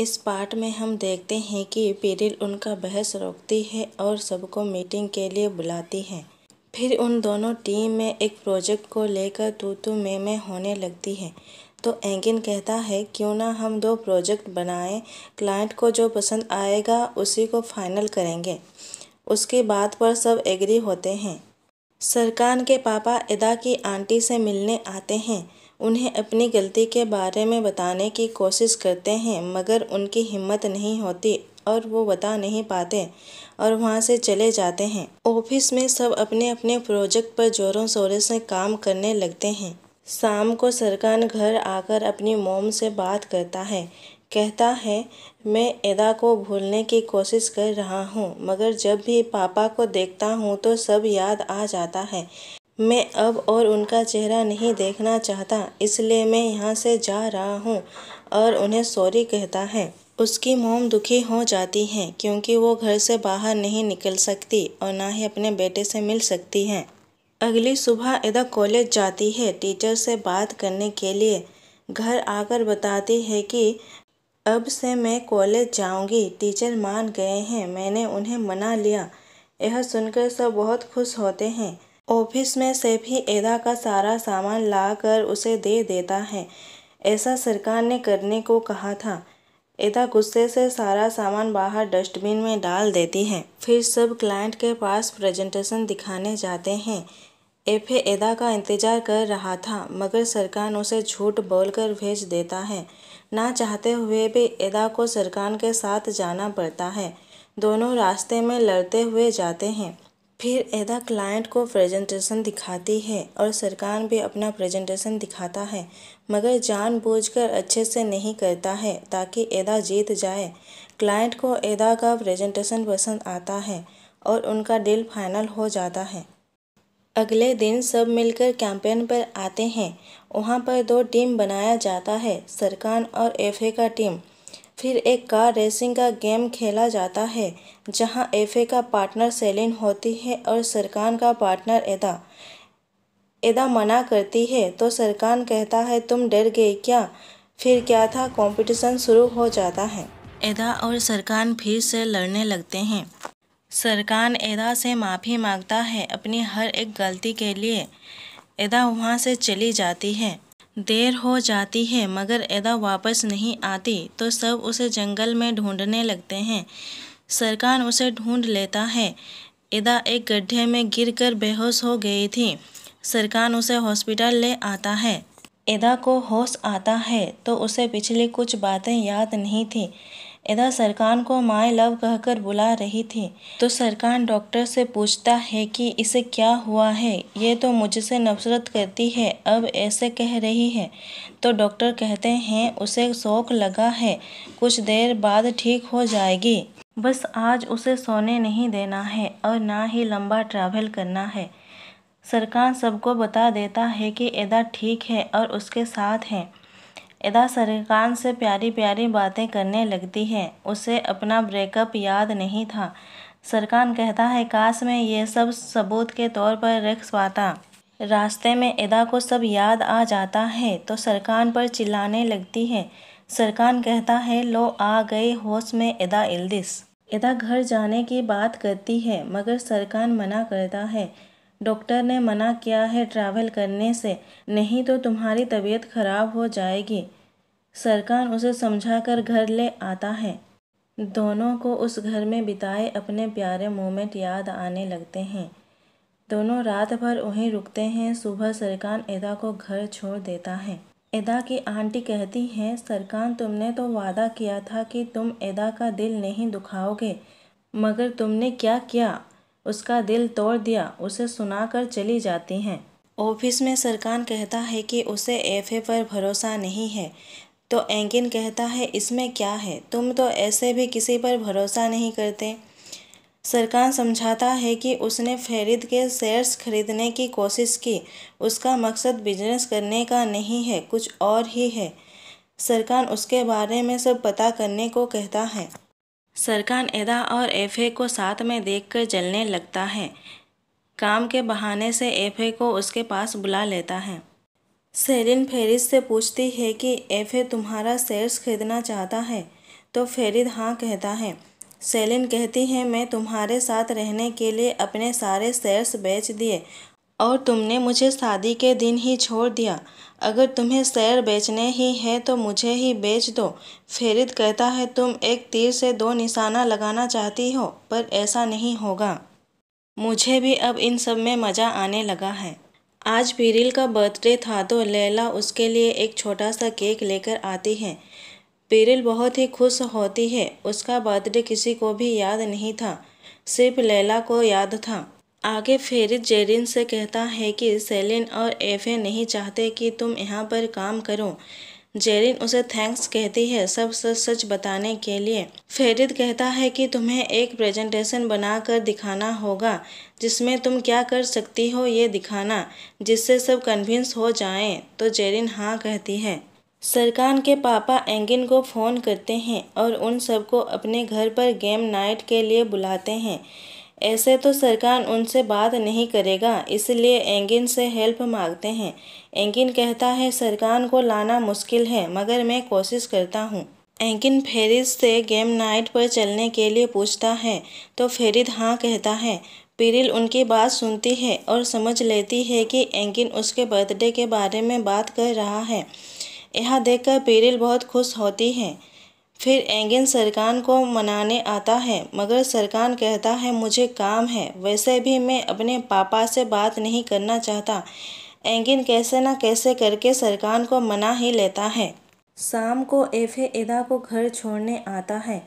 इस पार्ट में हम देखते हैं कि पेरिल उनका बहस रोकती है और सबको मीटिंग के लिए बुलाती है फिर उन दोनों टीम में एक प्रोजेक्ट को लेकर तो तू मे में होने लगती है तो एंगिन कहता है क्यों ना हम दो प्रोजेक्ट बनाएं क्लाइंट को जो पसंद आएगा उसी को फाइनल करेंगे उसके बाद पर सब एग्री होते हैं सरकान के पापा इदा की आंटी से मिलने आते हैं उन्हें अपनी गलती के बारे में बताने की कोशिश करते हैं मगर उनकी हिम्मत नहीं होती और वो बता नहीं पाते और वहाँ से चले जाते हैं ऑफिस में सब अपने अपने प्रोजेक्ट पर ज़ोरों शोरों से काम करने लगते हैं शाम को सरकान घर आकर अपनी मोम से बात करता है कहता है मैं एदा को भूलने की कोशिश कर रहा हूँ मगर जब भी पापा को देखता हूँ तो सब याद आ जाता है मैं अब और उनका चेहरा नहीं देखना चाहता इसलिए मैं यहाँ से जा रहा हूँ और उन्हें सॉरी कहता है उसकी मोम दुखी हो जाती हैं क्योंकि वो घर से बाहर नहीं निकल सकती और ना ही अपने बेटे से मिल सकती हैं अगली सुबह इधर कॉलेज जाती है टीचर से बात करने के लिए घर आकर बताती है कि अब से मैं कॉलेज जाऊंगी टीचर मान गए हैं मैंने उन्हें मना लिया यह सुनकर सब बहुत खुश होते हैं ऑफिस में से भी ऐदा का सारा सामान लाकर उसे दे देता है ऐसा सरकार ने करने को कहा था एदा गुस्से से सारा सामान बाहर डस्टबिन में डाल देती है फिर सब क्लाइंट के पास प्रेजेंटेशन दिखाने जाते हैं एफ एदा का इंतज़ार कर रहा था मगर सरकान उसे झूठ बोलकर भेज देता है ना चाहते हुए भी एदा को सरकान के साथ जाना पड़ता है दोनों रास्ते में लड़ते हुए जाते हैं फिर एदा क्लाइंट को प्रेजेंटेशन दिखाती है और सरकार भी अपना प्रेजेंटेशन दिखाता है मगर जानबूझकर अच्छे से नहीं करता है ताकि एदा जीत जाए क्लाइंट को एदा का प्रेजेंटेशन पसंद आता है और उनका डील फाइनल हो जाता है अगले दिन सब मिलकर कैंपेन पर आते हैं वहाँ पर दो टीम बनाया जाता है सरकार और एफए का टीम फिर एक कार रेसिंग का गेम खेला जाता है जहां एफए का पार्टनर सेलिन होती है और सरकान का पार्टनर एदा एदा मना करती है तो सरकान कहता है तुम डर गए क्या फिर क्या था कंपटीशन शुरू हो जाता है एदा और सरकान फिर से लड़ने लगते हैं सरकान एदा से माफ़ी मांगता है अपनी हर एक गलती के लिए एदा वहाँ से चली जाती है देर हो जाती है मगर एदा वापस नहीं आती तो सब उसे जंगल में ढूंढने लगते हैं सरकान उसे ढूंढ लेता है एदा एक गड्ढे में गिरकर बेहोश हो गई थी सरकान उसे हॉस्पिटल ले आता है एदा को होश आता है तो उसे पिछली कुछ बातें याद नहीं थी इधर सरकार को माय लव कहकर बुला रही थी तो सरकार डॉक्टर से पूछता है कि इसे क्या हुआ है ये तो मुझसे नफरत करती है अब ऐसे कह रही है तो डॉक्टर कहते हैं उसे शौक लगा है कुछ देर बाद ठीक हो जाएगी बस आज उसे सोने नहीं देना है और ना ही लंबा ट्रैवल करना है सरकार सबको बता देता है कि एदा ठीक है और उसके साथ हैं अदा सरकान से प्यारी प्यारी बातें करने लगती है उसे अपना ब्रेकअप याद नहीं था सरकान कहता है काश मैं ये सब सबूत के तौर पर रख पाता रास्ते में अदा को सब याद आ जाता है तो सरकान पर चिल्लाने लगती है सरकान कहता है लो आ गई होश में अदा इल्दिस अदा घर जाने की बात करती है मगर सरकान मना करता है डॉक्टर ने मना किया है ट्रैवल करने से नहीं तो तुम्हारी तबीयत खराब हो जाएगी सरकार उसे समझाकर घर ले आता है दोनों को उस घर में बिताए अपने प्यारे मोमेंट याद आने लगते हैं दोनों रात भर वहीं रुकते हैं सुबह सरकान एदा को घर छोड़ देता है एदा की आंटी कहती हैं सरकान तुमने तो वादा किया था कि तुम एदा का दिल नहीं दुखाओगे मगर तुमने क्या किया उसका दिल तोड़ दिया उसे सुनाकर चली जाती हैं ऑफिस में सरकान कहता है कि उसे एफ़ पर भरोसा नहीं है तो एंकिन कहता है इसमें क्या है तुम तो ऐसे भी किसी पर भरोसा नहीं करते सरकार समझाता है कि उसने फेरिद के शेयर्स खरीदने की कोशिश की उसका मकसद बिजनेस करने का नहीं है कुछ और ही है सरकार उसके बारे में सब पता करने को कहता है सरकार एदा और एफ़े को साथ में देखकर जलने लगता है काम के बहाने से एफ़े को उसके पास बुला लेता है सेरिन फेरिस से पूछती है कि एफे तुम्हारा शेयर्स खरीदना चाहता है तो फेरिद हाँ कहता है सेलिन कहती है मैं तुम्हारे साथ रहने के लिए अपने सारे शेयर्स बेच दिए और तुमने मुझे शादी के दिन ही छोड़ दिया अगर तुम्हें शेयर बेचने ही है तो मुझे ही बेच दो फेरिद कहता है तुम एक तीर से दो निशाना लगाना चाहती हो पर ऐसा नहीं होगा मुझे भी अब इन सब में मज़ा आने लगा है आज पीरिल का बर्थडे था तो लैला उसके लिए एक छोटा सा केक लेकर आती है पीरिल बहुत ही खुश होती है उसका बर्थडे किसी को भी याद नहीं था सिर्फ लैला को याद था आगे फेरित जेरिन से कहता है कि सेलिन और एफे नहीं चाहते कि तुम यहाँ पर काम करो जेरिन उसे थैंक्स कहती है सब सच सच बताने के लिए फेरिद कहता है कि तुम्हें एक प्रेजेंटेशन बनाकर दिखाना होगा जिसमें तुम क्या कर सकती हो ये दिखाना जिससे सब कन्विंस हो जाएं तो जेरिन हाँ कहती है सरकान के पापा एंगिन को फ़ोन करते हैं और उन सबको अपने घर पर गेम नाइट के लिए बुलाते हैं ऐसे तो सरकार उनसे बात नहीं करेगा इसलिए एंगिन से हेल्प मांगते हैं एंगिन कहता है सरकार को लाना मुश्किल है मगर मैं कोशिश करता हूँ एंकिन फेरिद से गेम नाइट पर चलने के लिए पूछता है तो फेरिद हाँ कहता है पिरिल उनकी बात सुनती है और समझ लेती है कि एंकिन उसके बर्थडे के बारे में बात कर रहा है यह देखकर पिरिल बहुत खुश होती है फिर एंगिन सरकान को मनाने आता है मगर सरकान कहता है मुझे काम है वैसे भी मैं अपने पापा से बात नहीं करना चाहता एंगिन कैसे ना कैसे करके सरकान को मना ही लेता है शाम को एफे इदा को घर छोड़ने आता है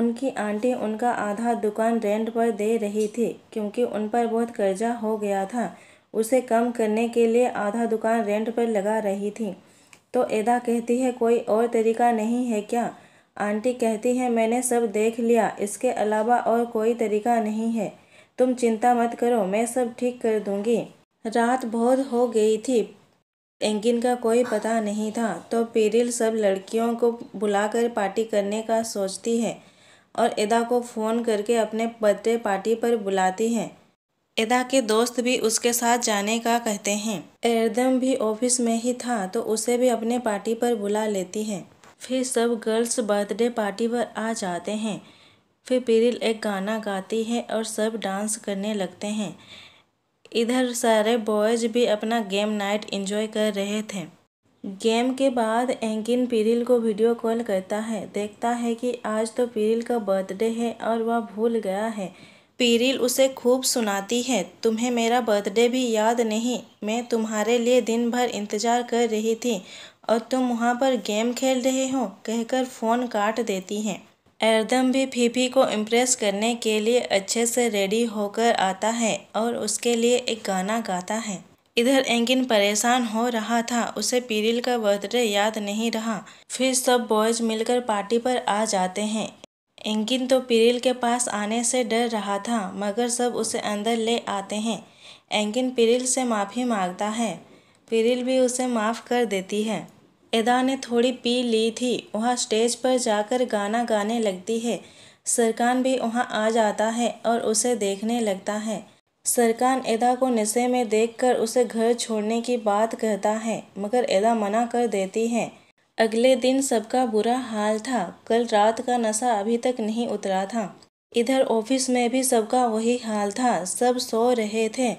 उनकी आंटी उनका आधा दुकान रेंट पर दे रही थी क्योंकि उन पर बहुत कर्जा हो गया था उसे कम करने के लिए आधा दुकान रेंट पर लगा रही थी तो एदा कहती है कोई और तरीका नहीं है क्या आंटी कहती हैं मैंने सब देख लिया इसके अलावा और कोई तरीका नहीं है तुम चिंता मत करो मैं सब ठीक कर दूंगी रात बहुत हो गई थी एंगिन का कोई पता नहीं था तो पीरिल सब लड़कियों को बुलाकर पार्टी करने का सोचती है और एदा को फ़ोन करके अपने बर्थडे पार्टी पर बुलाती है एदा के दोस्त भी उसके साथ जाने का कहते हैं एरदम भी ऑफिस में ही था तो उसे भी अपने पार्टी पर बुला लेती है फिर सब गर्ल्स बर्थडे पार्टी पर आ जाते हैं फिर पिरिल एक गाना गाती है और सब डांस करने लगते हैं इधर सारे बॉयज़ भी अपना गेम नाइट एंजॉय कर रहे थे गेम के बाद एंकिन पिरिल को वीडियो कॉल करता है देखता है कि आज तो पिरिल का बर्थडे है और वह भूल गया है पीरिल उसे खूब सुनाती है तुम्हें मेरा बर्थडे भी याद नहीं मैं तुम्हारे लिए दिन भर इंतज़ार कर रही थी और तुम वहाँ पर गेम खेल रहे हो कहकर फ़ोन काट देती हैं एरदम भी फीफी को इम्प्रेस करने के लिए अच्छे से रेडी होकर आता है और उसके लिए एक गाना गाता है इधर एंगिन परेशान हो रहा था उसे पीरिल का बर्थडे याद नहीं रहा फिर सब बॉयज मिलकर पार्टी पर आ जाते हैं एंगिन तो पीरिल के पास आने से डर रहा था मगर सब उसे अंदर ले आते हैं एंगिन पीरिल से माफ़ी मांगता है पीरिल भी उसे माफ़ कर देती है एदा ने थोड़ी पी ली थी वहाँ स्टेज पर जाकर गाना गाने लगती है सरकान भी वहाँ आ जाता है और उसे देखने लगता है सरकान एदा को नशे में देखकर उसे घर छोड़ने की बात कहता है मगर एदा मना कर देती है अगले दिन सबका बुरा हाल था कल रात का नशा अभी तक नहीं उतरा था इधर ऑफिस में भी सबका वही हाल था सब सो रहे थे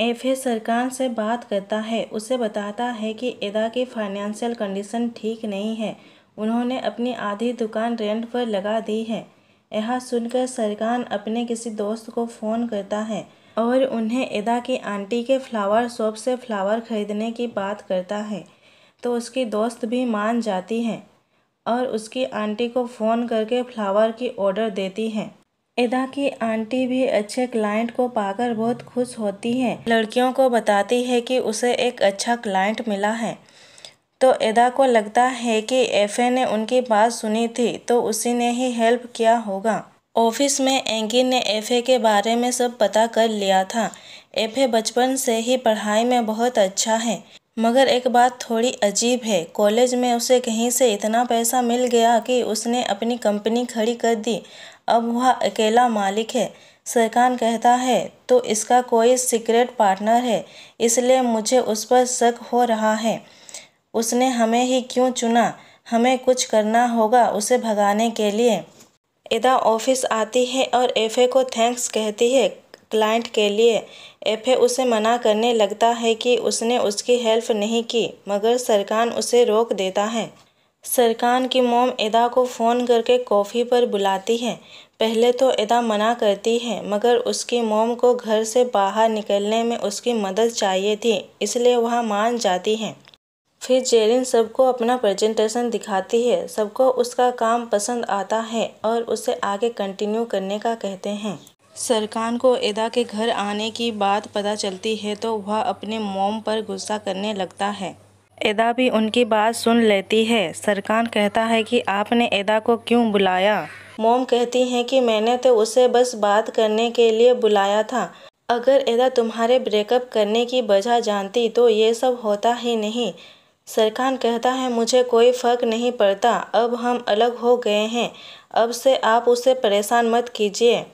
एफए सरकार से बात करता है उसे बताता है कि इदा की फाइनेंशियल कंडीशन ठीक नहीं है उन्होंने अपनी आधी दुकान रेंट पर लगा दी है यह सुनकर सरकार अपने किसी दोस्त को फ़ोन करता है और उन्हें इदा की आंटी के फ्लावर शॉप से फ्लावर खरीदने की बात करता है तो उसकी दोस्त भी मान जाती है और उसकी आंटी को फ़ोन करके फ्लावर की ऑर्डर देती हैं इदा की आंटी भी अच्छे क्लाइंट को पाकर बहुत खुश होती है लड़कियों को बताती है कि उसे एक अच्छा क्लाइंट मिला है तो इदा को लगता है कि एफ ने उनकी बात सुनी थी तो उसी ने ही हेल्प किया होगा ऑफिस में एंकी ने एफए के बारे में सब पता कर लिया था एफे बचपन से ही पढ़ाई में बहुत अच्छा है मगर एक बात थोड़ी अजीब है कॉलेज में उसे कहीं से इतना पैसा मिल गया कि उसने अपनी कंपनी खड़ी कर दी अब वह अकेला मालिक है सरकान कहता है तो इसका कोई सीक्रेट पार्टनर है इसलिए मुझे उस पर शक हो रहा है उसने हमें ही क्यों चुना हमें कुछ करना होगा उसे भगाने के लिए इदा ऑफिस आती है और एफए को थैंक्स कहती है क्लाइंट के लिए एफे उसे मना करने लगता है कि उसने उसकी हेल्प नहीं की मगर सरकान उसे रोक देता है सरकान की मोम एदा को फ़ोन करके कॉफ़ी पर बुलाती है पहले तो एदा मना करती है मगर उसकी मोम को घर से बाहर निकलने में उसकी मदद चाहिए थी इसलिए वह मान जाती है फिर जेरिन सबको अपना प्रेजेंटेशन दिखाती है सबको उसका काम पसंद आता है और उसे आगे कंटिन्यू करने का कहते हैं सरकान को एदा के घर आने की बात पता चलती है तो वह अपने मोम पर गुस्सा करने लगता है एदा भी उनकी बात सुन लेती है सरकान कहता है कि आपने एदा को क्यों बुलाया मोम कहती हैं कि मैंने तो उसे बस बात करने के लिए बुलाया था अगर एदा तुम्हारे ब्रेकअप करने की वजह जानती तो ये सब होता ही नहीं सरकान कहता है मुझे कोई फ़र्क नहीं पड़ता अब हम अलग हो गए हैं अब से आप उसे परेशान मत कीजिए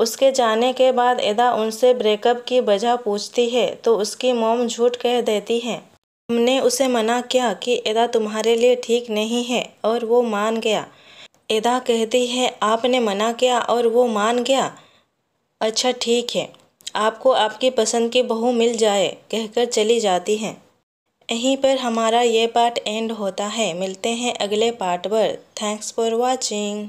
उसके जाने के बाद एदा उनसे ब्रेकअप की वजह पूछती है तो उसकी मोम झूठ कह देती है हमने उसे मना किया कि एदा तुम्हारे लिए ठीक नहीं है और वो मान गया एदा कहती है आपने मना किया और वो मान गया अच्छा ठीक है आपको आपकी पसंद की बहू मिल जाए कहकर चली जाती हैं यहीं पर हमारा ये पार्ट एंड होता है मिलते हैं अगले पार्ट पर थैंक्स फॉर वॉचिंग